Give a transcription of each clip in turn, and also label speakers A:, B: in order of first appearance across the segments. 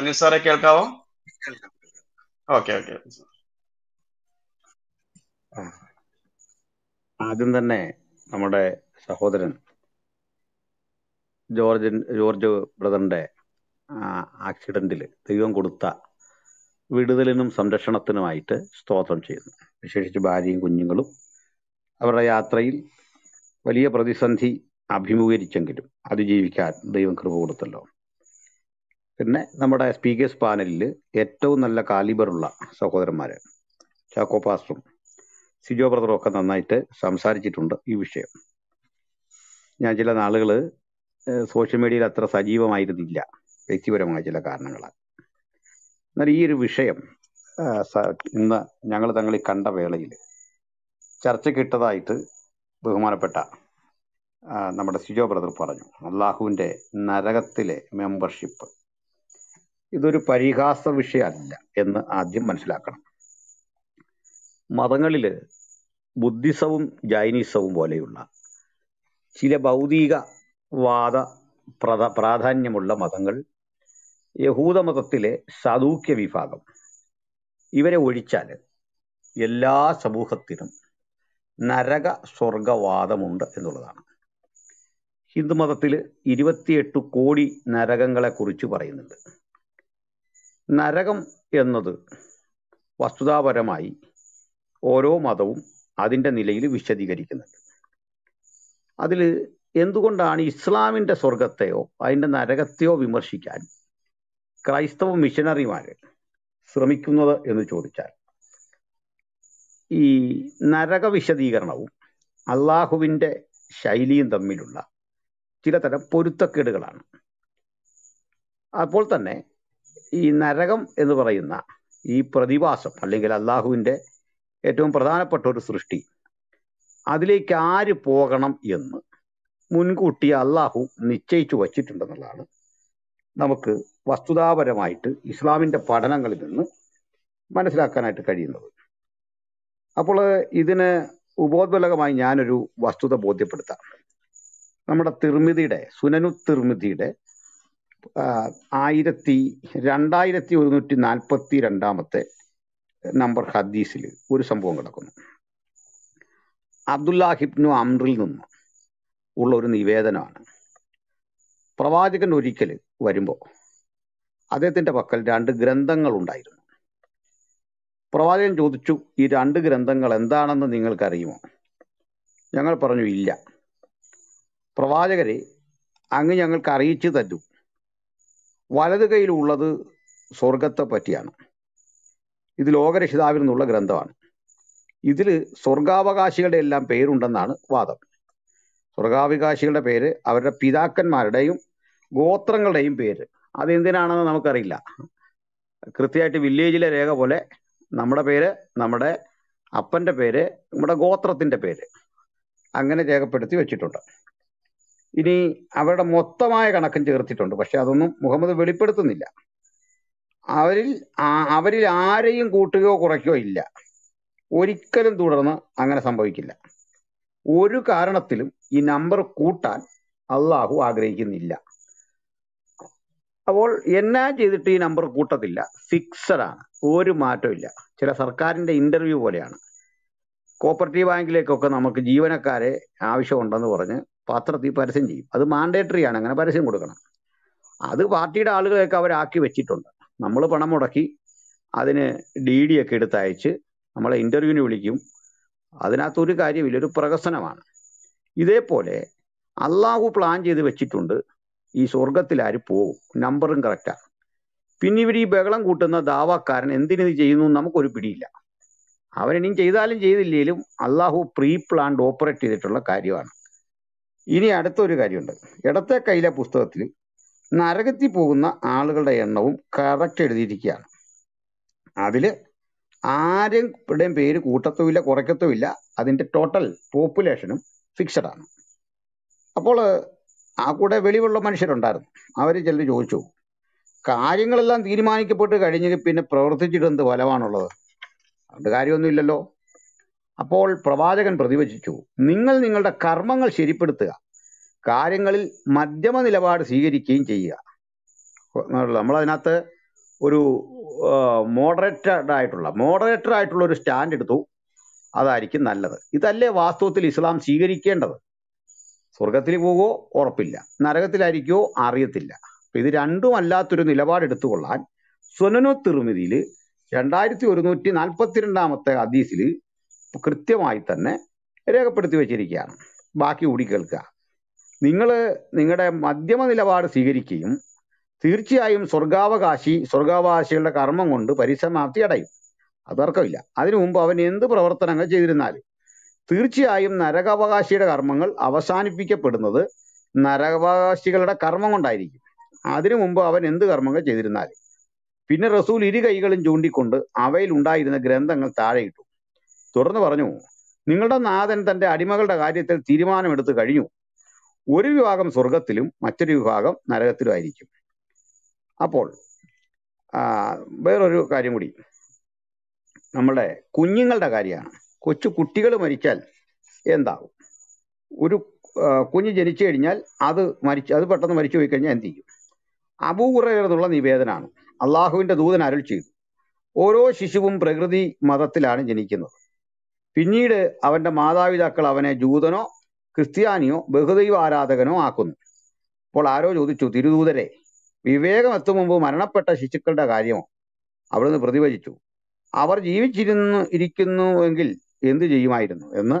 A: അനിൽ സാറെ കേൾക്കാവോ okay okay ആദ്യം തന്നെ നമ്മുടെ സഹോദരൻ ജോർജ് ജോർജ് ബ്രദറിന്റെ ആക്സിഡന്റിൽ ദൈവം കൊടുത്ത വിടുതലിനും സംരക്ഷണത്തിനുമായിട്ട് സ്തോത്രം ചെയ്യുന്നു വിശേഷിച്ച് ഭാര്യയും കുഞ്ഞുങ്ങളും അവരുടെ യാത്രയിൽ വലിയ പ്രതിസന്ധി അഭിമുഖീകരിച്ചെങ്കിലും അതിജീവിക്കാൻ ദൈവം കൃപ കൊടുത്തല്ലോ പിന്നെ നമ്മുടെ സ്പീക്കേഴ്സ് പാനലിൽ ഏറ്റവും നല്ല കാലിബറുള്ള സഹോദരന്മാർ ചാക്കോ പാസ്റ്ററും സിജോ ബ്രദറും ഒക്കെ നന്നായിട്ട് സംസാരിച്ചിട്ടുണ്ട് ഈ വിഷയം ഞാൻ ചില നാളുകൾ സോഷ്യൽ മീഡിയയിൽ അത്ര സജീവമായിരുന്നില്ല വ്യക്തിപരമായ ചില കാരണങ്ങളാൽ എന്നാൽ ഈ ഒരു വിഷയം ഇന്ന് ഞങ്ങൾ തങ്ങളിൽ കണ്ട വേളയിൽ ചർച്ച കിട്ടതായിട്ട് ബഹുമാനപ്പെട്ട നമ്മുടെ സിജോ ബ്രദർ പറഞ്ഞു അള്ളാഹുവിൻ്റെ നരകത്തിലെ മെമ്പർഷിപ്പ് ഇതൊരു പരിഹാസ വിഷയമല്ല എന്ന് ആദ്യം മനസ്സിലാക്കണം മതങ്ങളിൽ ബുദ്ധിസവും ജൈനിസവും പോലെയുള്ള ചില ഭൗതികവാദ പ്രധ പ്രാധാന്യമുള്ള മതങ്ങൾ യഹൂദ മതത്തിലെ സാധൂക്യ വിഭാഗം ഇവരെ ഒഴിച്ചാൽ എല്ലാ സമൂഹത്തിനും നരക സ്വർഗവാദമുണ്ട് എന്നുള്ളതാണ് ഹിന്ദുമതത്തിൽ ഇരുപത്തിയെട്ട് കോടി നരകങ്ങളെക്കുറിച്ച് പറയുന്നുണ്ട് നരകം എന്നത് വസ്തുതാപരമായി ഓരോ മതവും അതിൻ്റെ നിലയിൽ വിശദീകരിക്കുന്നുണ്ട് അതിൽ എന്തുകൊണ്ടാണ് ഇസ്ലാമിൻ്റെ സ്വർഗത്തെയോ അതിൻ്റെ നരകത്തെയോ വിമർശിക്കാൻ ക്രൈസ്തവ മിഷനറിമാർ ശ്രമിക്കുന്നത് എന്ന് ചോദിച്ചാൽ ഈ നരക വിശദീകരണവും അള്ളാഹുവിൻ്റെ ശൈലിയും തമ്മിലുള്ള ചിലതരം പൊരുത്തക്കേടുകളാണ് അപ്പോൾ തന്നെ ഈ നരകം എന്ന് പറയുന്ന ഈ പ്രതിഭാസം അല്ലെങ്കിൽ അള്ളാഹുവിൻ്റെ ഏറ്റവും പ്രധാനപ്പെട്ട ഒരു സൃഷ്ടി അതിലേക്ക് ആര് പോകണം എന്ന് മുൻകൂട്ടി അള്ളാഹു നിശ്ചയിച്ചു വച്ചിട്ടുണ്ടെന്നുള്ളതാണ് നമുക്ക് വസ്തുതാപരമായിട്ട് ഇസ്ലാമിൻ്റെ പഠനങ്ങളിൽ നിന്ന് മനസ്സിലാക്കാനായിട്ട് കഴിയുന്നത് അപ്പോൾ ഇതിന് ഉപോദ്ബലകമായി ഞാനൊരു വസ്തുത ബോധ്യപ്പെടുത്താം നമ്മുടെ തിർമിതിയുടെ സുനനു തിർമിതിയുടെ ആയിരത്തി രണ്ടായിരത്തി ഒരുന്നൂറ്റി നാൽപ്പത്തി രണ്ടാമത്തെ നമ്പർ ഹദീസിൽ ഒരു സംഭവം കിടക്കുന്നു അബ്ദുല്ലാഹിബ്നു അമ്രിൽ നിന്ന് ഉള്ള ഒരു നിവേദനമാണ് പ്രവാചകൻ ഒരിക്കൽ വരുമ്പോൾ അദ്ദേഹത്തിൻ്റെ പക്കൽ രണ്ട് ഗ്രന്ഥങ്ങൾ ഉണ്ടായിരുന്നു പ്രവാചകൻ ചോദിച്ചു ഈ രണ്ട് ഗ്രന്ഥങ്ങൾ എന്താണെന്ന് നിങ്ങൾക്കറിയുമോ ഞങ്ങൾ പറഞ്ഞു ഇല്ല പ്രവാചകരെ അങ്ങ് ഞങ്ങൾക്ക് അറിയിച്ചു തരൂ വലത് കയ്യിലുള്ളത് സ്വർഗത്തെ പറ്റിയാണ് ഇത് ലോകരക്ഷിതാവിൽ നിന്നുള്ള ഗ്രന്ഥമാണ് ഇതിൽ സ്വർഗാവകാശികളുടെ എല്ലാം പേരുണ്ടെന്നാണ് വാദം സ്വർഗാവകാശികളുടെ പേര് അവരുടെ പിതാക്കന്മാരുടെയും ഗോത്രങ്ങളുടെയും പേര് അതെന്തിനാണെന്ന് നമുക്കറിയില്ല കൃത്യമായിട്ട് വില്ലേജിലെ രേഖ പോലെ നമ്മുടെ പേര് നമ്മുടെ അപ്പൻ്റെ പേര് നമ്മുടെ ഗോത്രത്തിൻ്റെ പേര് അങ്ങനെ രേഖപ്പെടുത്തി വെച്ചിട്ടുണ്ട് ഇനി അവരുടെ മൊത്തമായ കണക്കും ചേർത്തിട്ടുണ്ട് പക്ഷെ അതൊന്നും മുഹമ്മദ് വെളിപ്പെടുത്തുന്നില്ല അവരിൽ അവരിൽ ആരെയും കൂട്ടുകയോ കുറയ്ക്കുകയോ ഇല്ല ഒരിക്കലും തുടർന്ന് അങ്ങനെ സംഭവിക്കില്ല ഒരു കാരണത്തിലും ഈ നമ്പർ കൂട്ടാൻ അള്ളാഹു ആഗ്രഹിക്കുന്നില്ല അപ്പോൾ എന്നാ ചെയ്തിട്ട് ഈ നമ്പർ കൂട്ടത്തില്ല ഫിക്സഡ് ആണ് ഒരു മാറ്റവും ഇല്ല ചില സർക്കാരിന്റെ ഇന്റർവ്യൂ പോലെയാണ് കോപ്പറേറ്റീവ് ബാങ്കിലേക്കൊക്കെ നമുക്ക് ജീവനക്കാരെ ആവശ്യമുണ്ടെന്ന് പറഞ്ഞ് പത്രത്തിൽ പരസ്യം ചെയ്യും അത് മാൻഡേറ്ററി ആണ് അങ്ങനെ പരസ്യം കൊടുക്കണം അത് പാർട്ടിയുടെ ആളുകളെയൊക്കെ അവരാക്കി വെച്ചിട്ടുണ്ട് നമ്മൾ പണം മുടക്കി അതിന് ഡി ഡി ഒക്കെ എടുത്ത് അയച്ച് നമ്മളെ ഇൻ്റർവ്യൂവിന് വിളിക്കും അതിനകത്തൊരു കാര്യമില്ല ഒരു പ്രഹസനമാണ് ഇതേപോലെ അള്ളാഹു പ്ലാൻ ചെയ്ത് വെച്ചിട്ടുണ്ട് ഈ സ്വർഗത്തിൽ ആര് പോകും നമ്പറും കറക്റ്റാണ് പിന്നെ ഇവർ ഈ ബഹളം കൂട്ടുന്ന ദാവാക്കാരൻ എന്തിനിത് ചെയ്യുന്നു നമുക്കൊരു പിടിയില്ല അവനിനിയും ചെയ്താലും ചെയ്തില്ലെങ്കിലും അള്ളാഹു പ്രീ പ്ലാൻഡ് ഓപ്പറേറ്റ് ചെയ്തിട്ടുള്ള കാര്യമാണ് ഇനി അടുത്തൊരു കാര്യമുണ്ട് ഇടത്തെ കയ്യിലെ പുസ്തകത്തിൽ നരകത്തിൽ പോകുന്ന ആളുകളുടെ എണ്ണവും കറക്റ്റ് എഴുതിയിരിക്കുകയാണ് അതിൽ ആരുടെയും പേര് കൂട്ടത്തുമില്ല കുറയ്ക്കത്തുമില്ല അതിൻ്റെ ടോട്ടൽ പോപ്പുലേഷനും ഫിക്സഡാണ് അപ്പോൾ ആ കൂടെ വെളിവുള്ള മനുഷ്യരുണ്ടായിരുന്നു അവർ ചിലർ ചോദിച്ചു കാര്യങ്ങളെല്ലാം തീരുമാനിക്കപ്പെട്ട് കഴിഞ്ഞ് പിന്നെ പ്രവർത്തിച്ചിട്ട് എന്ത് ഫലമാണുള്ളത് അത് കാര്യമൊന്നുമില്ലല്ലോ അപ്പോൾ പ്രവാചകൻ പ്രതിവചിച്ചു നിങ്ങൾ നിങ്ങളുടെ കർമ്മങ്ങൾ ശരിപ്പെടുത്തുക കാര്യങ്ങളിൽ മധ്യമ നിലപാട് സ്വീകരിക്കുകയും ചെയ്യുക നമ്മളതിനകത്ത് ഒരു മോഡറേറ്റഡ് ആയിട്ടുള്ള മോഡറേറ്റർ ആയിട്ടുള്ള ഒരു സ്റ്റാൻഡ് എടുത്തു അതായിരിക്കും നല്ലത് ഇതല്ലേ വാസ്തവത്തിൽ ഇസ്ലാം സ്വീകരിക്കേണ്ടത് സ്വർഗത്തിൽ പോകുമോ ഉറപ്പില്ല നരകത്തിലായിരിക്കുമോ അറിയത്തില്ല ഇത് രണ്ടും അല്ലാത്തൊരു നിലപാട് എടുത്തുകൊള്ളാൻ സ്വനനു രണ്ടായിരത്തി ഒരുന്നൂറ്റി നാൽപ്പത്തിരണ്ടാമത്തെ ഹദീസിൽ കൃത്യമായി തന്നെ രേഖപ്പെടുത്തി വെച്ചിരിക്കുകയാണ് ബാക്കി കൂടി കേൾക്കുക നിങ്ങൾ നിങ്ങളുടെ മധ്യമ നിലപാട് സ്വീകരിക്കുകയും തീർച്ചയായും സ്വർഗാവകാശി സ്വർഗാവകാശികളുടെ കർമ്മം കൊണ്ട് പരിസമാപ്തി അടയും അതർക്കമില്ല അതിനു മുമ്പ് അവൻ എന്ത് പ്രവർത്തനങ്ങൾ ചെയ്തിരുന്നാലും തീർച്ചയായും നരകാവകാശിയുടെ കർമ്മങ്ങൾ അവസാനിപ്പിക്കപ്പെടുന്നത് നരകാവകാശികളുടെ കർമ്മം കൊണ്ടായിരിക്കും അതിനു മുമ്പ് അവൻ എന്ത് കർമ്മങ്ങൾ ചെയ്തിരുന്നാലും പിന്നെ റസൂൽ ഇരു കൈകളും ചൂണ്ടിക്കൊണ്ട് അവയിൽ ഉണ്ടായിരുന്ന ഗ്രന്ഥങ്ങൾ താഴെയിട്ടു തുറന്നു പറഞ്ഞു നിങ്ങളുടെ നാഥൻ തന്റെ അടിമകളുടെ കാര്യത്തിൽ തീരുമാനമെടുത്തു കഴിഞ്ഞു ഒരു വിഭാഗം സ്വർഗത്തിലും മറ്റൊരു വിഭാഗം നരകത്തിലും ആയിരിക്കും അപ്പോൾ വേറൊരു കാര്യം കൂടി നമ്മുടെ കുഞ്ഞുങ്ങളുടെ കാര്യമാണ് കൊച്ചു കുട്ടികൾ മരിച്ചാൽ എന്താകും ഒരു കുഞ്ഞ് ജനിച്ചു കഴിഞ്ഞാൽ അത് മരിച്ചു അത് പെട്ടെന്ന് മരിച്ചു പോയി കഴിഞ്ഞാൽ എന്ത് ചെയ്യും അപൂർവരുന്നുള്ള നിവേദനമാണ് അള്ളാഹുവിൻ്റെ ദൂതൻ അരുൾ ചെയ്തു ഓരോ ശിശുവും പ്രകൃതി മതത്തിലാണ് ജനിക്കുന്നത് പിന്നീട് അവൻ്റെ മാതാപിതാക്കൾ അവനെ ജൂതനോ ക്രിസ്ത്യാനിയോ ബഹുദൈവ ആരാധകനോ ആക്കുന്നു അപ്പോൾ ആരോ ചോദിച്ചു തിരുദൂതരെ വിവേകം എത്തും മുമ്പ് മരണപ്പെട്ട ശിശുക്കളുടെ കാര്യമോ അവിടുന്ന് പ്രതിവചിച്ചു അവർ ജീവിച്ചിരുന്നു ഇരിക്കുന്നു എങ്കിൽ എന്തു ചെയ്യുമായിരുന്നു എന്ന്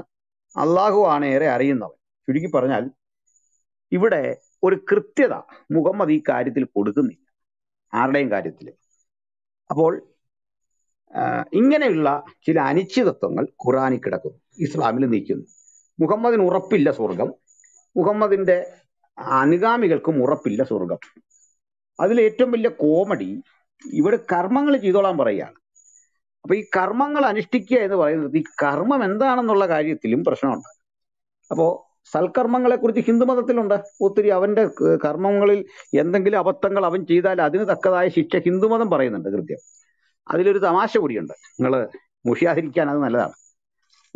A: അള്ളാഹു ആണ് ഏറെ അറിയുന്നവൻ ചുരുക്കി പറഞ്ഞാൽ ഇവിടെ ഒരു കൃത്യത മുഹമ്മദ് ഈ കാര്യത്തിൽ കൊടുക്കുന്നില്ല ആരുടെയും കാര്യത്തിൽ അപ്പോൾ ഇങ്ങനെയുള്ള ചില അനിശ്ചിതത്വങ്ങൾ ഖുറാനിൽ കിടക്കുന്നു ഇസ്ലാമിൽ നീക്കുന്നു മുഹമ്മദിന് ഉറപ്പില്ല സ്വർഗം മുഹമ്മദിന്റെ അനുഗാമികൾക്കും ഉറപ്പില്ല സ്വർഗം അതിൽ ഏറ്റവും വലിയ കോമഡി ഇവിടെ കർമ്മങ്ങൾ ചെയ്തോളാൻ പറയുകയാണ് അപ്പൊ ഈ കർമ്മങ്ങൾ അനുഷ്ഠിക്കുക എന്ന് പറയുന്നത് ഈ കർമ്മം എന്താണെന്നുള്ള കാര്യത്തിലും പ്രശ്നമുണ്ട് അപ്പോ സൽക്കർമ്മങ്ങളെ കുറിച്ച് ഹിന്ദു മതത്തിലുണ്ട് ഒത്തിരി അവന്റെ കർമ്മങ്ങളിൽ എന്തെങ്കിലും അബദ്ധങ്ങൾ അവൻ ചെയ്താൽ അതിന് തക്കതായ ശിക്ഷ ഹിന്ദുമതം പറയുന്നുണ്ട് കൃത്യം അതിലൊരു തമാശ കൂടിയുണ്ട് നിങ്ങൾ മുഷിയാതിരിക്കാൻ അത് നല്ലതാണ്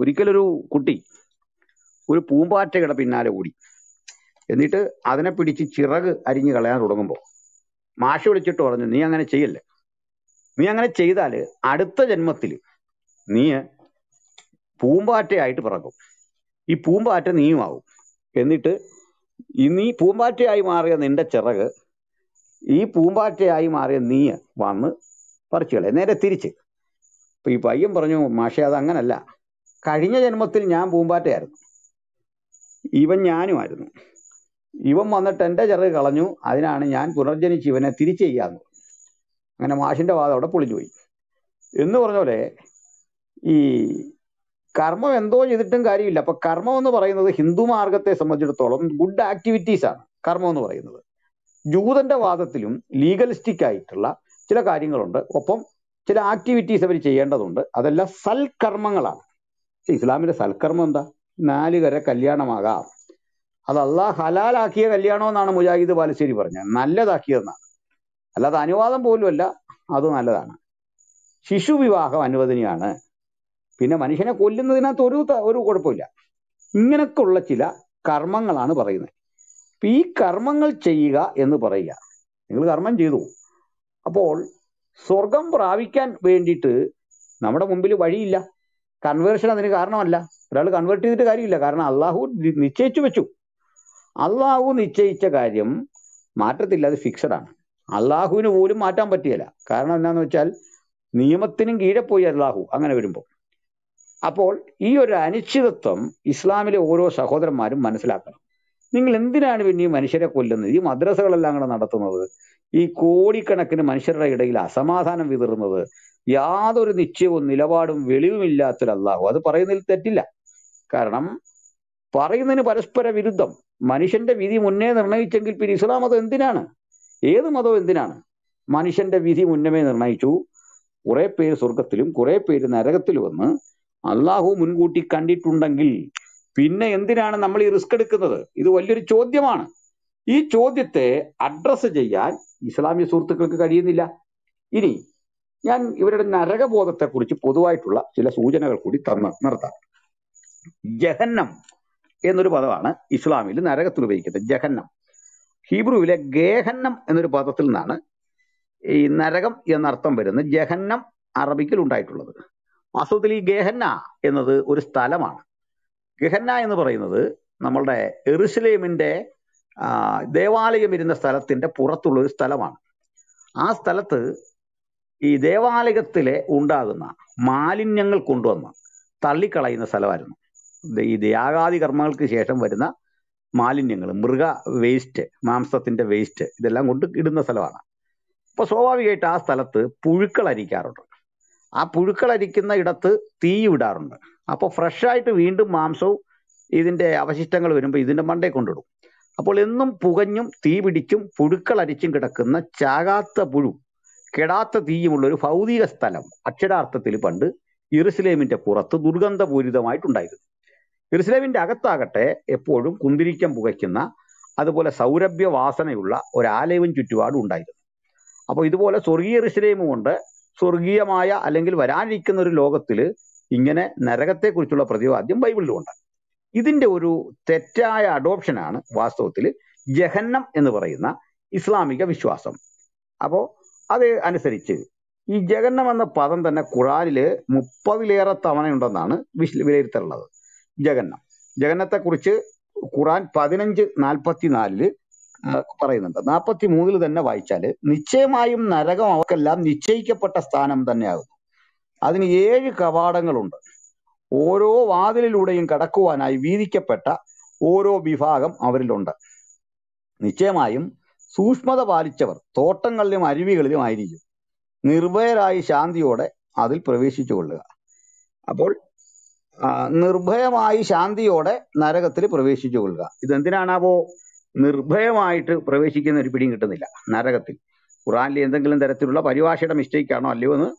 A: ഒരിക്കലൊരു കുട്ടി ഒരു പൂമ്പാറ്റയുടെ പിന്നാലെ ഓടി എന്നിട്ട് അതിനെ പിടിച്ച് ചിറക് അരിഞ്ഞ് കളയാൻ തുടങ്ങുമ്പോൾ മാഷ വിളിച്ചിട്ട് പറഞ്ഞു നീ അങ്ങനെ ചെയ്യല്ലേ നീ അങ്ങനെ ചെയ്താൽ അടുത്ത ജന്മത്തിൽ നീ പൂമ്പാറ്റയായിട്ട് പിറക്കും ഈ പൂമ്പാറ്റ നീയുമാവും എന്നിട്ട് നീ പൂമ്പാറ്റയായി മാറിയ നിന്റെ ചിറക് ഈ പൂമ്പാറ്റയായി മാറിയ നീ വന്ന് കളയും നേരെ തിരിച്ച് ഇപ്പം ഈ പയ്യൻ പറഞ്ഞു മാഷേ അത് അങ്ങനല്ല കഴിഞ്ഞ ജന്മത്തിൽ ഞാൻ പൂമ്പാറ്റയായിരുന്നു ഇവൻ ഞാനുമായിരുന്നു ഇവൻ വന്നിട്ട് എൻ്റെ ചെറു കളഞ്ഞു അതിനാണ് ഞാൻ പുനർജനിച്ച് ഇവനെ തിരിച്ചു ചെയ്യാന്ന് അങ്ങനെ മാഷിൻ്റെ വാദം അവിടെ പൊളിഞ്ഞു പോയി എന്ന് പറഞ്ഞ പോലെ ഈ കർമ്മം എന്തോ ചെയ്തിട്ടും കാര്യമില്ല അപ്പൊ കർമ്മം എന്ന് പറയുന്നത് ഹിന്ദു മാർഗത്തെ സംബന്ധിച്ചിടത്തോളം ഗുഡ് ആക്ടിവിറ്റീസ് ആണ് കർമ്മം എന്ന് പറയുന്നത് ജൂതന്റെ വാദത്തിലും ലീഗലിസ്റ്റിക് ആയിട്ടുള്ള ചില കാര്യങ്ങളുണ്ട് ഒപ്പം ചില ആക്ടിവിറ്റീസ് അവർ ചെയ്യേണ്ടതുണ്ട് അതെല്ലാം സൽക്കർമ്മങ്ങളാണ് ഇസ്ലാമിൻ്റെ സൽക്കർമ്മം എന്താ നാലുകര കല്യാണമാകാം അത് അള്ളാഹ് ഹലാലാക്കിയ കല്യാണമെന്നാണ് മുജാഹിദ് പാലശ്ശേരി പറഞ്ഞത് നല്ലതാക്കിയതെന്നാണ് അല്ലാതെ അനുവാദം പോലുമല്ല അത് നല്ലതാണ് ശിശു വിവാഹം അനുവദനീയാണ് പിന്നെ മനുഷ്യനെ കൊല്ലുന്നതിനകത്ത് ഒരു ഒരു കുഴപ്പമില്ല ഇങ്ങനെയൊക്കെയുള്ള ചില കർമ്മങ്ങളാണ് പറയുന്നത് ഈ കർമ്മങ്ങൾ ചെയ്യുക എന്ന് പറയുക നിങ്ങൾ കർമ്മം ചെയ്തു അപ്പോൾ സ്വർഗം പ്രാപിക്കാൻ വേണ്ടിയിട്ട് നമ്മുടെ മുമ്പിൽ വഴിയില്ല കൺവേർഷൻ അതിന് കാരണമല്ല ഒരാൾ കൺവേർട്ട് ചെയ്തിട്ട് കാര്യമില്ല കാരണം അള്ളാഹു നിശ്ചയിച്ചു വെച്ചു അള്ളാഹു നിശ്ചയിച്ച കാര്യം മാറ്റത്തില്ല അത് ഫിക്സഡ് ആണ് അള്ളാഹുവിന് പോലും മാറ്റാൻ പറ്റിയല്ല കാരണം എന്താന്ന് വെച്ചാൽ നിയമത്തിനും കീഴെ പോയി അള്ളാഹു അങ്ങനെ വരുമ്പോൾ അപ്പോൾ ഈ ഒരു അനിശ്ചിതത്വം ഇസ്ലാമിലെ ഓരോ സഹോദരന്മാരും മനസ്സിലാക്കണം നിങ്ങൾ എന്തിനാണ് പിന്നെ ഈ മനുഷ്യരെ കൊല്ലുന്നത് ഈ മദ്രസകളെല്ലാം അങ്ങനെ നടത്തുന്നത് ഈ കോടിക്കണക്കിന് മനുഷ്യരുടെ ഇടയിൽ അസമാധാനം വിതറുന്നത് യാതൊരു നിശ്ചയവും നിലപാടും വെളിവുമില്ലാത്തൊരല്ലാഹു അത് പറയുന്നതിൽ തെറ്റില്ല കാരണം പറയുന്നതിന് പരസ്പര വിരുദ്ധം മനുഷ്യന്റെ വിധി മുന്നേ നിർണയിച്ചെങ്കിൽ പിന്നെ ഇസ്ലാം മതം എന്തിനാണ് ഏത് മതവും എന്തിനാണ് മനുഷ്യന്റെ വിധി മുന്നമേ നിർണയിച്ചു കുറെ പേര് സ്വർഗത്തിലും കുറെ പേര് നരകത്തിലും വന്ന് അള്ളാഹു മുൻകൂട്ടി കണ്ടിട്ടുണ്ടെങ്കിൽ പിന്നെ എന്തിനാണ് നമ്മൾ ഈ റിസ്ക് എടുക്കുന്നത് ഇത് വലിയൊരു ചോദ്യമാണ് ഈ ചോദ്യത്തെ അഡ്രസ്സ് ചെയ്യാൻ ഇസ്ലാമിക സുഹൃത്തുക്കൾക്ക് കഴിയുന്നില്ല ഇനി ഞാൻ ഇവരുടെ നരകബോധത്തെക്കുറിച്ച് പൊതുവായിട്ടുള്ള ചില സൂചനകൾ കൂടി തന്ന് നിർത്താം ജഹന്നം എന്നൊരു പദമാണ് ഇസ്ലാമിൽ നരകത്തിൽ ഉപയോഗിക്കുന്നത് ജഹന്നം ഹീബ്രുവിലെ ഗേഹന്നം എന്നൊരു പദത്തിൽ നിന്നാണ് ഈ നരകം എന്നർത്ഥം വരുന്ന ജഹന്നം അറബിക്കിൽ ഉണ്ടായിട്ടുള്ളത് വാസ്തവത്തിൽ ഈ ഗേഹന്ന എന്നത് ഒരു സ്ഥലമാണ് ഗഹന്ന എന്ന് പറയുന്നത് നമ്മളുടെ എറുസലേമിൻ്റെ ദേവാലയം ഇരുന്ന സ്ഥലത്തിൻ്റെ പുറത്തുള്ള ഒരു സ്ഥലമാണ് ആ സ്ഥലത്ത് ഈ ദേവാലയത്തിലെ ഉണ്ടാകുന്ന മാലിന്യങ്ങൾ കൊണ്ടുവന്ന് തള്ളിക്കളയുന്ന സ്ഥലമായിരുന്നു ഈ ദയാഗാദി കർമ്മങ്ങൾക്ക് ശേഷം വരുന്ന മാലിന്യങ്ങൾ മൃഗ വേസ്റ്റ് മാംസത്തിൻ്റെ വേസ്റ്റ് ഇതെല്ലാം കൊണ്ട് ഇടുന്ന സ്ഥലമാണ് അപ്പൊ സ്വാഭാവികമായിട്ട് ആ സ്ഥലത്ത് പുഴുക്കൾ അരിക്കാറുണ്ട് ആ പുഴുക്കൾ അരിക്കുന്ന ഇടത്ത് തീ വിടാറുണ്ട് അപ്പോൾ ഫ്രഷായിട്ട് വീണ്ടും മാംസവും ഇതിൻ്റെ അവശിഷ്ടങ്ങൾ വരുമ്പോൾ ഇതിൻ്റെ മണ്ടയിൽ കൊണ്ടിടും അപ്പോൾ എന്നും പുകഞ്ഞും തീ പിടിച്ചും പുഴുക്കൾ അരിച്ചും കിടക്കുന്ന ചാകാത്ത പുഴു കെടാത്ത തീയുമുള്ള ഒരു ഭൗതിക സ്ഥലം അക്ഷരാർത്ഥത്തിൽ പണ്ട് ഇറുസ്ലേമിൻ്റെ പുറത്ത് ദുർഗന്ധപൂരിതമായിട്ടുണ്ടായിരുന്നു ഇറുസ്ലേമിൻ്റെ അകത്താകട്ടെ എപ്പോഴും കുന്തിരിക്കം പുകയ്ക്കുന്ന അതുപോലെ സൗരഭ്യ വാസനയുള്ള ഒരാലയവും ചുറ്റുപാടും ഉണ്ടായിരുന്നു അപ്പോൾ ഇതുപോലെ സ്വർഗീയ ഇറുസലേമും ഉണ്ട് സ്വർഗീയമായ അല്ലെങ്കിൽ വരാനിരിക്കുന്ന ഒരു ലോകത്തിൽ ഇങ്ങനെ നരകത്തെക്കുറിച്ചുള്ള പ്രതിവാദ്യം ബൈബിളിലുമുണ്ട് ഇതിൻ്റെ ഒരു തെറ്റായ അഡോപ്ഷനാണ് വാസ്തവത്തിൽ ജഹന്നം എന്ന് പറയുന്ന ഇസ്ലാമിക വിശ്വാസം അപ്പോൾ അത് അനുസരിച്ച് ഈ ജഗന്നം എന്ന പദം തന്നെ ഖുറാനിൽ മുപ്പതിലേറെ തവണയുണ്ടെന്നാണ് വിശ് വിലയിരുത്തലുള്ളത് ജഗന്നം ജഗന്നത്തെക്കുറിച്ച് ഖുറാൻ പതിനഞ്ച് നാൽപ്പത്തി നാലില് പറയുന്നുണ്ട് നാൽപ്പത്തി മൂന്നിൽ തന്നെ വായിച്ചാൽ നിശ്ചയമായും നരകം അവർക്കെല്ലാം നിശ്ചയിക്കപ്പെട്ട സ്ഥാനം തന്നെയാകുന്നു അതിന് ഏഴ് കവാടങ്ങളുണ്ട് ഓരോ വാതിലിലൂടെയും കടക്കുവാനായി വീതിക്കപ്പെട്ട ഓരോ വിഭാഗം അവരിലുണ്ട് നിശ്ചയമായും സൂക്ഷ്മത പാലിച്ചവർ തോട്ടങ്ങളിലും അരുവികളിലും ആയിരിക്കും നിർഭയരായി ശാന്തിയോടെ അതിൽ പ്രവേശിച്ചു കൊള്ളുക അപ്പോൾ നിർഭയമായി ശാന്തിയോടെ നരകത്തിൽ പ്രവേശിച്ചു കൊള്ളുക ഇതെന്തിനാണാവോ നിർഭയമായിട്ട് പ്രവേശിക്കുന്ന ഒരു പിടിയും കിട്ടുന്നില്ല നരകത്തിൽ ഖുറാനിലെ എന്തെങ്കിലും തരത്തിലുള്ള പരിഭാഷയുടെ മിസ്റ്റേക്ക് ആണോ അല്ലയോ എന്ന്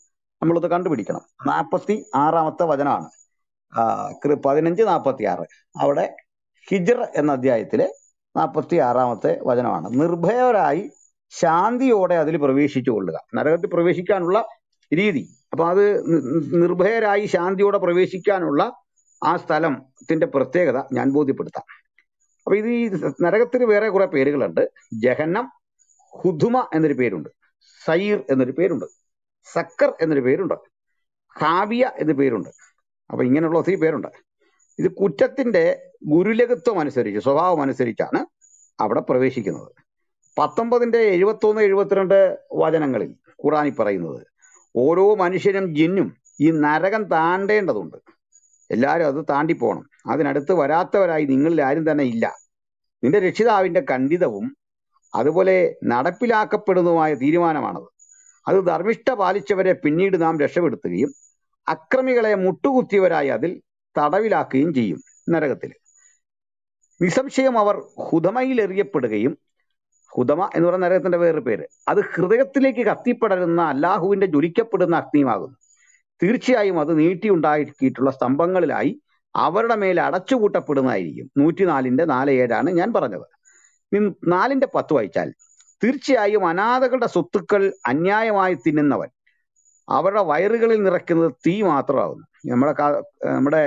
A: നമ്മളത് കണ്ടുപിടിക്കണം നാൽപ്പത്തി ആറാമത്തെ വചനമാണ് പതിനഞ്ച് നാൽപ്പത്തി ആറ് അവിടെ ഹിജർ എന്ന അധ്യായത്തിലെ നാൽപ്പത്തി ആറാമത്തെ വചനമാണ് നിർഭയരായി ശാന്തിയോടെ അതിൽ കൊള്ളുക നരകത്തിൽ പ്രവേശിക്കാനുള്ള രീതി അപ്പൊ അത് നിർഭയരായി ശാന്തിയോടെ പ്രവേശിക്കാനുള്ള ആ സ്ഥലത്തിന്റെ പ്രത്യേകത ഞാൻ ബോധ്യപ്പെടുത്താം അപ്പൊ ഇത് ഈ നരകത്തിന് വേറെ കുറെ പേരുകളുണ്ട് ജഹന്നം ഹുദുമ എന്നൊരു പേരുണ്ട് സൈർ എന്നൊരു പേരുണ്ട് സക്കർ എന്നൊരു പേരുണ്ട് കാവ്യ എന്ന പേരുണ്ട് അപ്പൊ ഇങ്ങനെയുള്ള ഒത്തിരി പേരുണ്ട് ഇത് കുറ്റത്തിന്റെ ഗുരുലഘത്വം അനുസരിച്ച് സ്വഭാവം അനുസരിച്ചാണ് അവിടെ പ്രവേശിക്കുന്നത് പത്തൊമ്പതിൻ്റെ എഴുപത്തൊന്ന് എഴുപത്തിരണ്ട് വചനങ്ങളിൽ ഖുറാനി പറയുന്നത് ഓരോ മനുഷ്യനും ജിന്നും ഈ നരകം താണ്ടേണ്ടതുണ്ട് എല്ലാവരും അത് താണ്ടി പോകണം അതിനടുത്ത് വരാത്തവരായി നിങ്ങളിൽ ആരും തന്നെ ഇല്ല നിന്റെ രക്ഷിതാവിന്റെ ഖണ്ഡിതവും അതുപോലെ നടപ്പിലാക്കപ്പെടുന്നതുമായ തീരുമാനമാണത് അത് ധർമ്മിഷ്ഠ പാലിച്ചവരെ പിന്നീട് നാം രക്ഷപ്പെടുത്തുകയും അക്രമികളെ മുട്ടുകുത്തിയവരായി അതിൽ തടവിലാക്കുകയും ചെയ്യും നരകത്തിൽ നിസംശയം അവർ എറിയപ്പെടുകയും ഹുദമ എന്ന് പറയുന്ന നരകത്തിന്റെ വേറെ പേര് അത് ഹൃദയത്തിലേക്ക് കത്തിപ്പടരുന്ന അല്ലാഹുവിന്റെ ജ്വലിക്കപ്പെടുന്ന അഗ്നിയുമാകുന്നു തീർച്ചയായും അത് നീട്ടിയുണ്ടാക്കിയിട്ടുള്ള സ്തംഭങ്ങളിലായി അവരുടെ മേൽ അടച്ചുകൂട്ടപ്പെടുന്നതായിരിക്കും നൂറ്റിനാലിന്റെ നാല് ഏഴാണ് ഞാൻ പറഞ്ഞത് നാലിന്റെ പത്ത് വായിച്ചാൽ തീർച്ചയായും അനാഥകളുടെ സ്വത്തുക്കൾ അന്യായമായി തിന്നുന്നവൻ അവരുടെ വയറുകളിൽ നിറയ്ക്കുന്നത് തീ മാത്രമാകുന്നു നമ്മുടെ നമ്മുടെ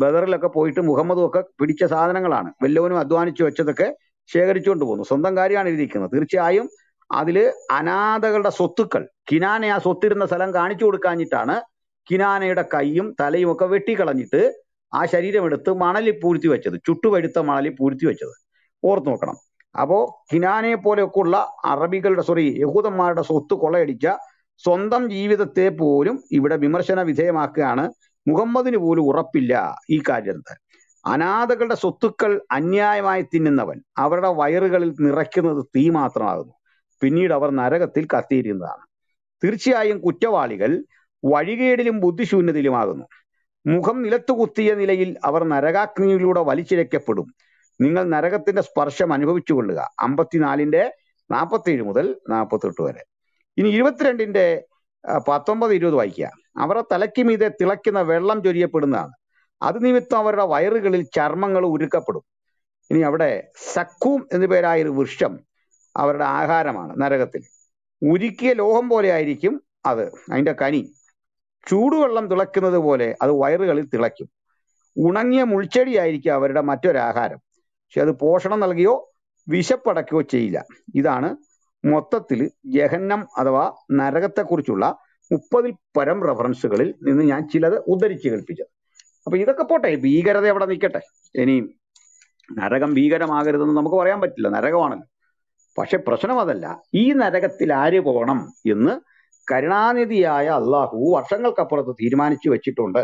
A: ബദറിലൊക്കെ പോയിട്ട് മുഹമ്മദും ഒക്കെ പിടിച്ച സാധനങ്ങളാണ് വല്ലവനും അധ്വാനിച്ചു വെച്ചതൊക്കെ ശേഖരിച്ചുകൊണ്ട് പോകുന്നു സ്വന്തം കാര്യമാണ് എഴുതിയിരിക്കുന്നത് തീർച്ചയായും അതിൽ അനാഥകളുടെ സ്വത്തുക്കൾ കിനാനെ ആ സ്വത്തിരുന്ന സ്ഥലം കാണിച്ചു കൊടുക്കാഞ്ഞിട്ടാണ് കിനാനയുടെ കൈയും തലയും ഒക്കെ വെട്ടിക്കളഞ്ഞിട്ട് ആ ശരീരം എടുത്ത് മണലിൽ പൂഴ്ത്തി വെച്ചത് ചുട്ടുപഴുത്ത മണലിൽ പൂഴ്ത്തി വെച്ചത് ഓർത്തു നോക്കണം അപ്പോൾ കിനാനെ ഉള്ള അറബികളുടെ സോറി യഹൂദന്മാരുടെ സ്വത്ത് കൊള്ളയടിച്ച സ്വന്തം ജീവിതത്തെ പോലും ഇവിടെ വിമർശന വിധേയമാക്കുകയാണ് മുഹമ്മദിന് പോലും ഉറപ്പില്ല ഈ കാര്യത്തിൽ അനാഥകളുടെ സ്വത്തുക്കൾ അന്യായമായി തിന്നുന്നവൻ അവരുടെ വയറുകളിൽ നിറയ്ക്കുന്നത് തീ മാത്രമാകുന്നു പിന്നീട് അവർ നരകത്തിൽ കത്തിയിരിക്കുന്നതാണ് തീർച്ചയായും കുറ്റവാളികൾ വഴികേടിലും ബുദ്ധിശൂന്യതയിലുമാകുന്നു മുഖം നിലത്തു കുത്തിയ നിലയിൽ അവർ നരകാഗ്നിയിലൂടെ വലിച്ചിഴക്കപ്പെടും നിങ്ങൾ നരകത്തിന്റെ സ്പർശം അനുഭവിച്ചു കൊള്ളുക അമ്പത്തിനാലിന്റെ ഏഴ് മുതൽ നാൽപ്പത്തെട്ട് വരെ ഇനി ഇരുപത്തിരണ്ടിന്റെ പത്തൊമ്പത് ഇരുപത് വായിക്കുക അവരുടെ തലയ്ക്ക് മീതെ തിളയ്ക്കുന്ന വെള്ളം ചൊരിയപ്പെടുന്നതാണ് അത് നിമിത്തം അവരുടെ വയറുകളിൽ ചർമ്മങ്ങൾ ഉരുക്കപ്പെടും ഇനി അവിടെ സക്കൂം എന്നു പേരായ ഒരു വൃക്ഷം അവരുടെ ആഹാരമാണ് നരകത്തിൽ ഉരുക്കിയ ലോഹം പോലെ ആയിരിക്കും അത് അതിന്റെ കനി ചൂടുവെള്ളം തിളയ്ക്കുന്നത് പോലെ അത് വയറുകളിൽ തിളയ്ക്കും ഉണങ്ങിയ മുൾച്ചെടിയായിരിക്കും അവരുടെ മറ്റൊരാഹാരം പക്ഷെ അത് പോഷണം നൽകിയോ വിശപ്പടക്കുകയോ ചെയ്യില്ല ഇതാണ് മൊത്തത്തിൽ ജഹന്നം അഥവാ നരകത്തെക്കുറിച്ചുള്ള മുപ്പതിൽ പരം റഫറൻസുകളിൽ നിന്ന് ഞാൻ ചിലത് ഉദ്ധരിച്ച് കേൾപ്പിച്ചത് അപ്പൊ ഇതൊക്കെ പോട്ടെ ഭീകരത എവിടെ നിൽക്കട്ടെ ഇനി നരകം ഭീകരമാകരുതെന്ന് നമുക്ക് പറയാൻ പറ്റില്ല നരകമാണല്ലോ പക്ഷെ പ്രശ്നം അതല്ല ഈ നരകത്തിൽ ആര് പോകണം എന്ന് കരുണാനിധിയായ അള്ളാഹു വർഷങ്ങൾക്കപ്പുറത്ത് തീരുമാനിച്ചു വെച്ചിട്ടുണ്ട്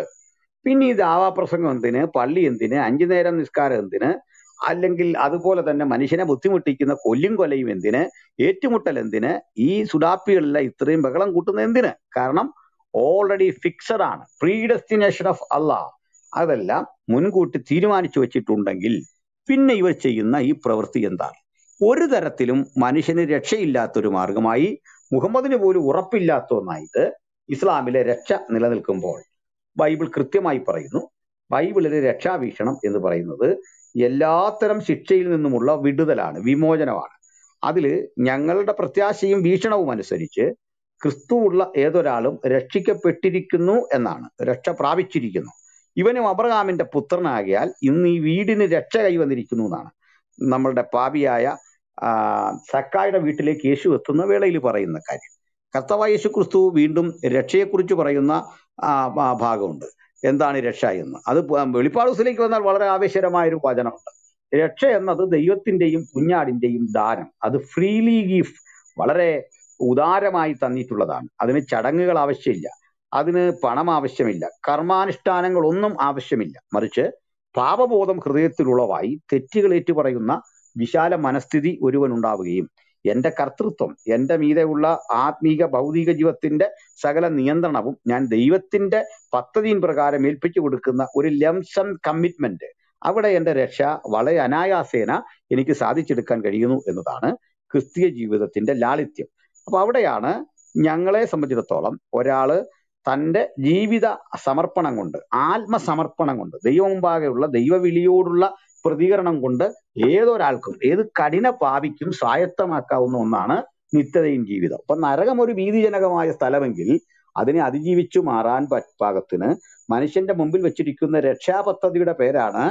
A: പിന്നെ ഈ ദാവാപ്രസംഗം എന്തിന് പള്ളി എന്തിന് അഞ്ചു നേരം നിസ്കാരം എന്തിന് അല്ലെങ്കിൽ അതുപോലെ തന്നെ മനുഷ്യനെ ബുദ്ധിമുട്ടിക്കുന്ന കൊല്ലും കൊലയും എന്തിന് ഏറ്റുമുട്ടൽ എന്തിന് ഈ സുഡാപ്പികളിലെ ഇത്രയും ബഹളം കൂട്ടുന്നത് എന്തിന് കാരണം ഓൾറെഡി ഫിക്സഡ് ആണ് പ്രീ ഡെസ്റ്റിനേഷൻ ഓഫ് അള്ളാ അതെല്ലാം മുൻകൂട്ടി തീരുമാനിച്ചു വെച്ചിട്ടുണ്ടെങ്കിൽ പിന്നെ ഇവർ ചെയ്യുന്ന ഈ പ്രവൃത്തി എന്താണ് ഒരു തരത്തിലും മനുഷ്യന് രക്ഷയില്ലാത്തൊരു മാർഗമായി മുഹമ്മദിന് പോലും ഉറപ്പില്ലാത്ത ഒന്നായിട്ട് ഇസ്ലാമിലെ രക്ഷ നിലനിൽക്കുമ്പോൾ ബൈബിൾ കൃത്യമായി പറയുന്നു ബൈബിളിലെ രക്ഷാവീക്ഷണം എന്ന് പറയുന്നത് എല്ലാത്തരം ശിക്ഷയിൽ നിന്നുമുള്ള വിടുതലാണ് വിമോചനമാണ് അതിൽ ഞങ്ങളുടെ പ്രത്യാശയും വീക്ഷണവും അനുസരിച്ച് ക്രിസ്തുവുള്ള ഏതൊരാളും രക്ഷിക്കപ്പെട്ടിരിക്കുന്നു എന്നാണ് രക്ഷ പ്രാപിച്ചിരിക്കുന്നു ഇവനും അബ്രഹാമിന്റെ പുത്രനാകിയാൽ ഇന്ന് ഈ വീടിന് രക്ഷ കൈവന്നിരിക്കുന്നു എന്നാണ് നമ്മളുടെ പാപിയായ സക്കായുടെ വീട്ടിലേക്ക് യേശു എത്തുന്ന വേളയിൽ പറയുന്ന കാര്യം കർത്തവ യേശു ക്രിസ്തു വീണ്ടും രക്ഷയെക്കുറിച്ച് പറയുന്ന ഭാഗമുണ്ട് എന്താണ് രക്ഷ എന്ന് അത് വെളിപ്പാട് ദിവസത്തിലേക്ക് വന്നാൽ വളരെ ആവേശകരമായ ഒരു വചനമുണ്ട് രക്ഷ എന്നത് ദൈവത്തിൻ്റെയും കുഞ്ഞാടിൻ്റെയും ദാനം അത് ഫ്രീലി ഗിഫ്റ്റ് വളരെ ഉദാരമായി തന്നിട്ടുള്ളതാണ് അതിന് ചടങ്ങുകൾ ആവശ്യമില്ല അതിന് പണം ആവശ്യമില്ല കർമാനുഷ്ഠാനങ്ങളൊന്നും ഒന്നും ആവശ്യമില്ല മറിച്ച് പാപബോധം ഹൃദയത്തിലുളവായി തെറ്റുകൾ ഏറ്റുപറയുന്ന വിശാല മനസ്ഥിതി ഒരുവനുണ്ടാവുകയും എന്റെ കർത്തൃത്വം എന്റെ മീതെയുള്ള ആത്മീക ഭൗതിക ജീവിതത്തിന്റെ സകല നിയന്ത്രണവും ഞാൻ ദൈവത്തിന്റെ പദ്ധതിയിൻ പ്രകാരം ഏൽപ്പിച്ചു കൊടുക്കുന്ന ഒരു ലംസം കമ്മിറ്റ്മെന്റ് അവിടെ എൻ്റെ രക്ഷ വളരെ അനായാസേന എനിക്ക് സാധിച്ചെടുക്കാൻ കഴിയുന്നു എന്നതാണ് ക്രിസ്തീയ ജീവിതത്തിന്റെ ലാളിത്യം അപ്പൊ അവിടെയാണ് ഞങ്ങളെ സംബന്ധിച്ചിടത്തോളം ഒരാള് തൻ്റെ ജീവിത സമർപ്പണം കൊണ്ട് ആത്മസമർപ്പണം കൊണ്ട് ദൈവമുമ്പാകെയുള്ള ദൈവവിളിയോടുള്ള പ്രതികരണം കൊണ്ട് ഏതൊരാൾക്കും ഏത് കഠിന പാപിക്കും സ്വായത്തമാക്കാവുന്ന ഒന്നാണ് നിത്യതയും ജീവിതം അപ്പൊ നരകം ഒരു ഭീതിജനകമായ സ്ഥലമെങ്കിൽ അതിനെ അതിജീവിച്ചു മാറാൻ പാകത്തിന് മനുഷ്യന്റെ മുമ്പിൽ വെച്ചിരിക്കുന്ന രക്ഷാപദ്ധതിയുടെ പേരാണ്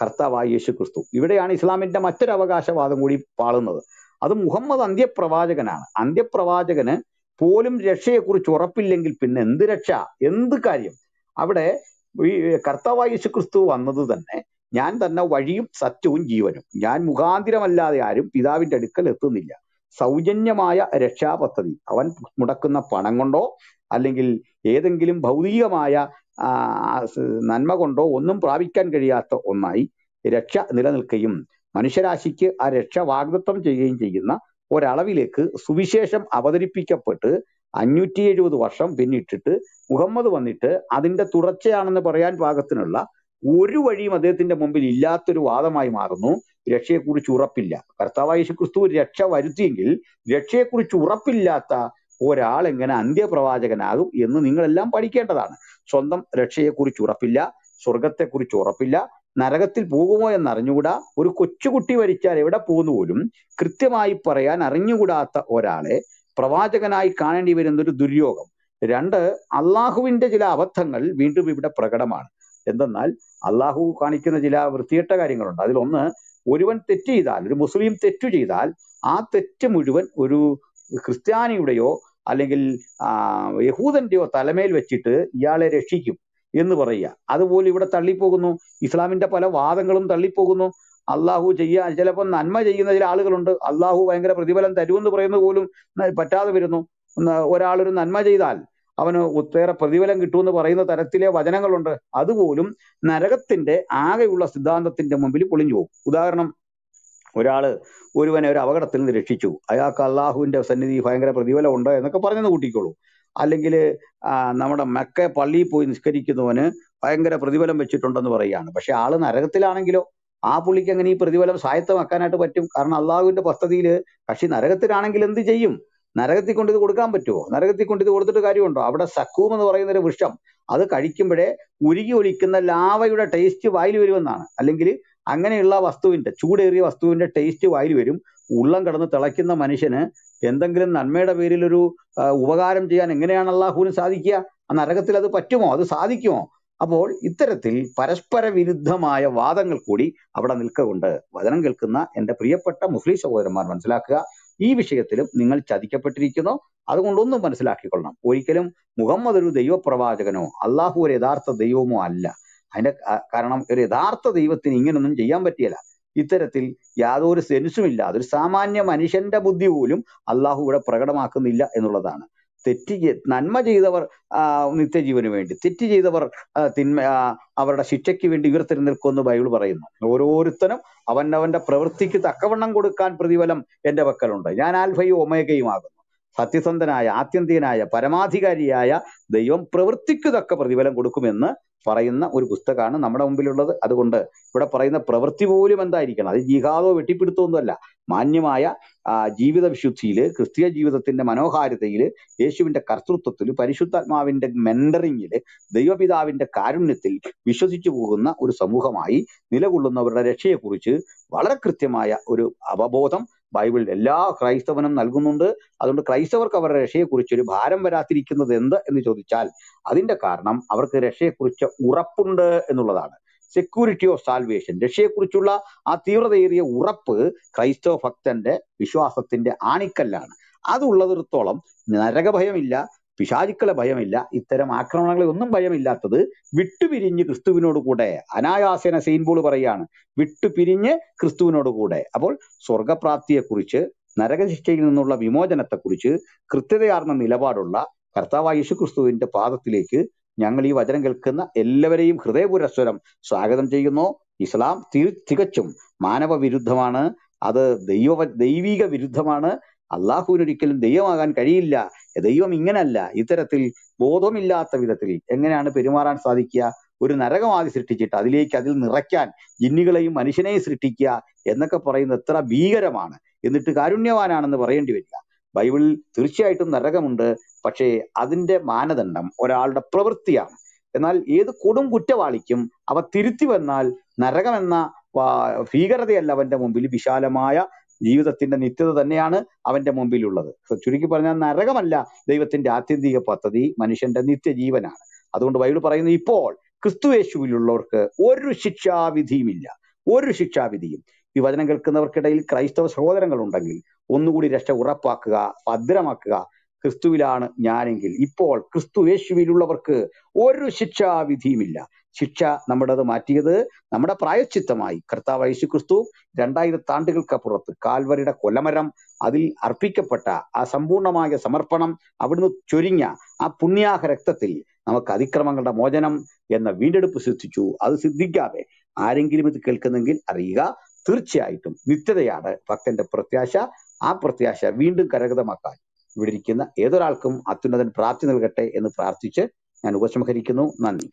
A: കർത്താവായ യേശു ക്രിസ്തു ഇവിടെയാണ് ഇസ്ലാമിന്റെ മറ്റൊരു അവകാശവാദം കൂടി പാളുന്നത് അത് മുഹമ്മദ് അന്ത്യപ്രവാചകനാണ് അന്ത്യപ്രവാചകന് പോലും രക്ഷയെക്കുറിച്ച് ഉറപ്പില്ലെങ്കിൽ പിന്നെ എന്ത് രക്ഷ എന്ത് കാര്യം അവിടെ ഈ കർത്താവായ യേശു ക്രിസ്തു വന്നത് തന്നെ ഞാൻ തന്നെ വഴിയും സത്യവും ജീവനും ഞാൻ മുഖാന്തിരമല്ലാതെ ആരും പിതാവിന്റെ അടുക്കൽ എത്തുന്നില്ല സൗജന്യമായ രക്ഷാപദ്ധതി അവൻ മുടക്കുന്ന പണം കൊണ്ടോ അല്ലെങ്കിൽ ഏതെങ്കിലും ഭൗതികമായ നന്മ കൊണ്ടോ ഒന്നും പ്രാപിക്കാൻ കഴിയാത്ത ഒന്നായി രക്ഷ നിലനിൽക്കുകയും മനുഷ്യരാശിക്ക് ആ രക്ഷ വാഗ്ദത്വം ചെയ്യുകയും ചെയ്യുന്ന ഒരളവിലേക്ക് സുവിശേഷം അവതരിപ്പിക്കപ്പെട്ട് അഞ്ഞൂറ്റി എഴുപത് വർഷം പിന്നിട്ടിട്ട് മുഹമ്മദ് വന്നിട്ട് അതിൻ്റെ തുടർച്ചയാണെന്ന് പറയാൻ പാകത്തിനുള്ള ഒരു വഴിയും അദ്ദേഹത്തിന്റെ മുമ്പിൽ ഇല്ലാത്തൊരു വാദമായി മാറുന്നു രക്ഷയെക്കുറിച്ച് ഉറപ്പില്ല യേശു ക്രിസ്തു രക്ഷ വരുത്തിയെങ്കിൽ രക്ഷയെക്കുറിച്ച് ഉറപ്പില്ലാത്ത ഒരാൾ എങ്ങനെ അന്ത്യപ്രവാചകനാകും എന്ന് നിങ്ങളെല്ലാം പഠിക്കേണ്ടതാണ് സ്വന്തം രക്ഷയെക്കുറിച്ച് ഉറപ്പില്ല സ്വർഗത്തെക്കുറിച്ച് ഉറപ്പില്ല നരകത്തിൽ പോകുമോ എന്നറിഞ്ഞുകൂടാ ഒരു കൊച്ചുകുട്ടി വരിച്ചാൽ എവിടെ പോകുന്നു പോലും കൃത്യമായി പറയാൻ അറിഞ്ഞുകൂടാത്ത ഒരാളെ പ്രവാചകനായി കാണേണ്ടി വരുന്നൊരു ദുര്യോഗം രണ്ട് അള്ളാഹുവിന്റെ ചില അബദ്ധങ്ങൾ വീണ്ടും ഇവിടെ പ്രകടമാണ് എന്തെന്നാൽ അള്ളാഹു കാണിക്കുന്ന ചില വൃത്തിയിട്ട കാര്യങ്ങളുണ്ട് അതിലൊന്ന് ഒരുവൻ തെറ്റ് ചെയ്താൽ ഒരു മുസ്ലിം തെറ്റു ചെയ്താൽ ആ തെറ്റ് മുഴുവൻ ഒരു ക്രിസ്ത്യാനിയുടെയോ അല്ലെങ്കിൽ യഹൂദന്റെയോ തലമേൽ വെച്ചിട്ട് ഇയാളെ രക്ഷിക്കും എന്ന് പറയുക അതുപോലെ ഇവിടെ തള്ളിപ്പോകുന്നു ഇസ്ലാമിന്റെ പല വാദങ്ങളും തള്ളിപ്പോകുന്നു അള്ളാഹു ചെയ്യാ ചിലപ്പോൾ നന്മ ചെയ്യുന്ന ചില ആളുകളുണ്ട് അള്ളാഹു ഭയങ്കര പ്രതിഫലം തരുമെന്ന് പറയുന്നത് പോലും പറ്റാതെ വരുന്നു ഒരാളൊരു നന്മ ചെയ്താൽ അവന് ഒത്തേറെ പ്രതിഫലം കിട്ടുമെന്ന് പറയുന്ന തരത്തിലെ വചനങ്ങളുണ്ട് അതുപോലും നരകത്തിന്റെ ആകെയുള്ള സിദ്ധാന്തത്തിന്റെ മുമ്പിൽ പൊളിഞ്ഞു പോകും ഉദാഹരണം ഒരാള് ഒരുവനെ ഒരു അപകടത്തിൽ നിന്ന് രക്ഷിച്ചു അയാൾക്ക് അള്ളാഹുവിന്റെ സന്നിധി ഭയങ്കര പ്രതിഫലമുണ്ട് എന്നൊക്കെ പറഞ്ഞെന്ന് കൂട്ടിക്കോളൂ അല്ലെങ്കിൽ നമ്മുടെ മെക്ക പള്ളിയിൽ പോയി നിസ്കരിക്കുന്നവന് ഭയങ്കര പ്രതിഫലം വെച്ചിട്ടുണ്ടെന്ന് പറയുകയാണ് പക്ഷെ ആള് നരകത്തിലാണെങ്കിലോ ആ പുള്ളിക്ക് അങ്ങനെ ഈ പ്രതിഫലം സായത്തമാക്കാനായിട്ട് പറ്റും കാരണം അള്ളാഹുവിന്റെ പദ്ധതിയിൽ കക്ഷി നരകത്തിലാണെങ്കിൽ എന്ത് ചെയ്യും നരകത്തിൽ കൊണ്ട് ഇത് കൊടുക്കാൻ പറ്റുമോ നരകത്തിൽ കൊണ്ട് ഇത് കൊടുത്തിട്ട് കാര്യമുണ്ടോ അവിടെ സക്കൂം എന്ന് പറയുന്ന ഒരു വൃക്ഷം അത് കഴിക്കുമ്പോഴേ ഉരുകി ഒലിക്കുന്ന ലാവയുടെ ടേസ്റ്റ് വായിൽ വരുമെന്നാണ് അല്ലെങ്കിൽ അങ്ങനെയുള്ള വസ്തുവിന്റെ ചൂടേറിയ വസ്തുവിന്റെ ടേസ്റ്റ് വായിൽ വരും ഉള്ളം കിടന്ന് തിളയ്ക്കുന്ന മനുഷ്യന് എന്തെങ്കിലും നന്മയുടെ പേരിൽ ഒരു ഉപകാരം ചെയ്യാൻ എങ്ങനെയാണ് അള്ളാഹുവിന് സാധിക്കുക ആ നരകത്തിൽ അത് പറ്റുമോ അത് സാധിക്കുമോ അപ്പോൾ ഇത്തരത്തിൽ പരസ്പര വിരുദ്ധമായ വാദങ്ങൾ കൂടി അവിടെ നിൽക്കുകൊണ്ട് വചനം കേൾക്കുന്ന എൻ്റെ പ്രിയപ്പെട്ട മുസ്ലിം സഹോദരന്മാർ മനസ്സിലാക്കുക ഈ വിഷയത്തിലും നിങ്ങൾ ചതിക്കപ്പെട്ടിരിക്കുന്നു അതുകൊണ്ടൊന്നും മനസ്സിലാക്കിക്കൊള്ളണം ഒരിക്കലും മുഹമ്മദ് ഒരു ദൈവപ്രവാചകനോ അള്ളാഹു ഒരു യഥാർത്ഥ ദൈവമോ അല്ല അതിന്റെ കാരണം ഒരു യഥാർത്ഥ ദൈവത്തിന് ഇങ്ങനൊന്നും ചെയ്യാൻ പറ്റിയല്ല ഇത്തരത്തിൽ യാതൊരു സെൻസും ഇല്ല അതൊരു സാമാന്യ മനുഷ്യന്റെ ബുദ്ധി പോലും അള്ളാഹു ഇവിടെ പ്രകടമാക്കുന്നില്ല എന്നുള്ളതാണ് തെറ്റ് നന്മ ചെയ്തവർ നിത്യജീവന് വേണ്ടി തെറ്റ് ചെയ്തവർ തിന്മ അവരുടെ ശിക്ഷയ്ക്ക് വേണ്ടി ഉയർത്തിരി നിൽക്കുമെന്ന് ബൈബിൾ പറയുന്നു ഓരോരുത്തനും അവനവന്റെ പ്രവൃത്തിക്ക് തക്കവണ്ണം കൊടുക്കാൻ പ്രതിഫലം എന്റെ പക്കലുണ്ട് ഞാൻ ആൽഫയും ആകുന്നു സത്യസന്ധനായ ആത്യന്തികനായ പരമാധികാരിയായ ദൈവം പ്രവൃത്തിക്ക് തക്ക പ്രതിഫലം കൊടുക്കുമെന്ന് പറയുന്ന ഒരു പുസ്തകമാണ് നമ്മുടെ മുമ്പിലുള്ളത് അതുകൊണ്ട് ഇവിടെ പറയുന്ന പ്രവൃത്തി പോലും എന്തായിരിക്കണം അത് ജിഹാദോ വെട്ടിപ്പിടുത്തോ ഒന്നുമല്ല മാന്യമായ ജീവിത വിശുദ്ധിയിൽ ക്രിസ്തീയ ജീവിതത്തിന്റെ മനോഹാരിതയിൽ യേശുവിന്റെ കർത്തൃത്വത്തിൽ പരിശുദ്ധാത്മാവിന്റെ മെന്ററിങ്ങിൽ ദൈവപിതാവിന്റെ കാരുണ്യത്തിൽ വിശ്വസിച്ചു പോകുന്ന ഒരു സമൂഹമായി നിലകൊള്ളുന്നവരുടെ രക്ഷയെക്കുറിച്ച് വളരെ കൃത്യമായ ഒരു അവബോധം ബൈബിൾ എല്ലാ ക്രൈസ്തവനും നൽകുന്നുണ്ട് അതുകൊണ്ട് ക്രൈസ്തവർക്ക് അവരുടെ രക്ഷയെക്കുറിച്ച് ഒരു ഭാരം വരാതിരിക്കുന്നത് എന്ത് എന്ന് ചോദിച്ചാൽ അതിന്റെ കാരണം അവർക്ക് രക്ഷയെക്കുറിച്ച് ഉറപ്പുണ്ട് എന്നുള്ളതാണ് സെക്യൂരിറ്റി ഓഫ് സാൽവേഷൻ രക്ഷയെക്കുറിച്ചുള്ള ആ തീവ്രതയേറിയ ഉറപ്പ് ക്രൈസ്തവ ഭക്തന്റെ വിശ്വാസത്തിന്റെ ആണിക്കല്ലാണ് അതുള്ളിടത്തോളം നരകഭയമില്ല പിശാചുക്കളെ ഭയമില്ല ഇത്തരം ആക്രമണങ്ങളെ ഒന്നും ഭയമില്ലാത്തത് വിട്ടുപിരിഞ്ഞ് ക്രിസ്തുവിനോട് കൂടെ അനായാസേന സെയിൻപോൾ പറയാണ് വിട്ടുപിരിഞ്ഞ് ക്രിസ്തുവിനോട് കൂടെ അപ്പോൾ സ്വർഗപ്രാപ്തിയെക്കുറിച്ച് നരകശിക്ഷയിൽ നിന്നുള്ള വിമോചനത്തെക്കുറിച്ച് കൃത്യതയാർന്ന നിലപാടുള്ള കർത്താവായ യേശു ക്രിസ്തുവിന്റെ പാദത്തിലേക്ക് ഞങ്ങൾ ഈ വചനം കേൾക്കുന്ന എല്ലാവരെയും ഹൃദയപുരസ്വരം സ്വാഗതം ചെയ്യുന്നു ഇസ്ലാം തികച്ചും മാനവ വിരുദ്ധമാണ് അത് ദൈവ ദൈവിക വിരുദ്ധമാണ് അള്ളാഹുവിനൊരിക്കലും ദൈവമാകാൻ കഴിയില്ല ദൈവം ഇങ്ങനല്ല ഇത്തരത്തിൽ ബോധമില്ലാത്ത വിധത്തിൽ എങ്ങനെയാണ് പെരുമാറാൻ സാധിക്കുക ഒരു നരകമാകെ സൃഷ്ടിച്ചിട്ട് അതിലേക്ക് അതിൽ നിറയ്ക്കാൻ ജിന്നുകളെയും മനുഷ്യനെയും സൃഷ്ടിക്കുക എന്നൊക്കെ പറയുന്ന എത്ര ഭീകരമാണ് എന്നിട്ട് കാരുണ്യവാനാണെന്ന് പറയേണ്ടി വരില്ല ബൈബിളിൽ തീർച്ചയായിട്ടും നരകമുണ്ട് പക്ഷേ അതിന്റെ മാനദണ്ഡം ഒരാളുടെ പ്രവൃത്തിയാണ് എന്നാൽ ഏത് കൊടും കുറ്റവാളിക്കും അവ തിരുത്തി വന്നാൽ നരകമെന്ന ഭീകരതയല്ല അവന്റെ മുമ്പിൽ വിശാലമായ ജീവിതത്തിന്റെ നിത്യത തന്നെയാണ് അവന്റെ മുമ്പിലുള്ളത് ചുരുക്കി പറഞ്ഞാൽ നരകമല്ല ദൈവത്തിന്റെ ആത്യന്തിക പദ്ധതി മനുഷ്യന്റെ നിത്യജീവനാണ് അതുകൊണ്ട് ബൈബിൾ പറയുന്നത് ഇപ്പോൾ ക്രിസ്തുവേശുവിലുള്ളവർക്ക് ഒരു ശിക്ഷാവിധിയുമില്ല ഒരു ശിക്ഷാവിധിയും ഈ വചനം കേൾക്കുന്നവർക്കിടയിൽ ക്രൈസ്തവ സഹോദരങ്ങൾ ഉണ്ടെങ്കിൽ ഒന്നുകൂടി രക്ഷ ഉറപ്പാക്കുക ഭദ്രമാക്കുക ക്രിസ്തുവിലാണ് ഞാനെങ്കിൽ ഇപ്പോൾ ക്രിസ്തു യേശുവിലുള്ളവർക്ക് ഒരു ശിക്ഷാവിധിയുമില്ല ശിക്ഷ നമ്മുടെ അത് മാറ്റിയത് നമ്മുടെ പ്രായച്ചിത്തമായി കർത്താവ് യേശു ക്രിസ്തു രണ്ടായിരത്തി ആണ്ടുകൾക്കപ്പുറത്ത് കാൽവരിയുടെ കൊലമരം അതിൽ അർപ്പിക്കപ്പെട്ട ആ സമ്പൂർണമായ സമർപ്പണം അവിടുന്ന് ചൊരിഞ്ഞ ആ പുണ്യാഹ രക്തത്തിൽ നമുക്ക് അതിക്രമങ്ങളുടെ മോചനം എന്ന വീണ്ടെടുപ്പ് സിദ്ധിച്ചു അത് സിദ്ധിക്കാതെ ആരെങ്കിലും ഇത് കേൾക്കുന്നെങ്കിൽ അറിയുക തീർച്ചയായിട്ടും നിത്യതയാണ് ഭക്തന്റെ പ്രത്യാശ ആ പ്രത്യാശ വീണ്ടും കരഗതമാക്കാൻ ഇവിടെ ഇരിക്കുന്ന ഏതൊരാൾക്കും അത്യുന്നതൻ പ്രാപ്തി നൽകട്ടെ എന്ന് പ്രാർത്ഥിച്ച് ഞാൻ ഉപസംഹരിക്കുന്നു നന്ദി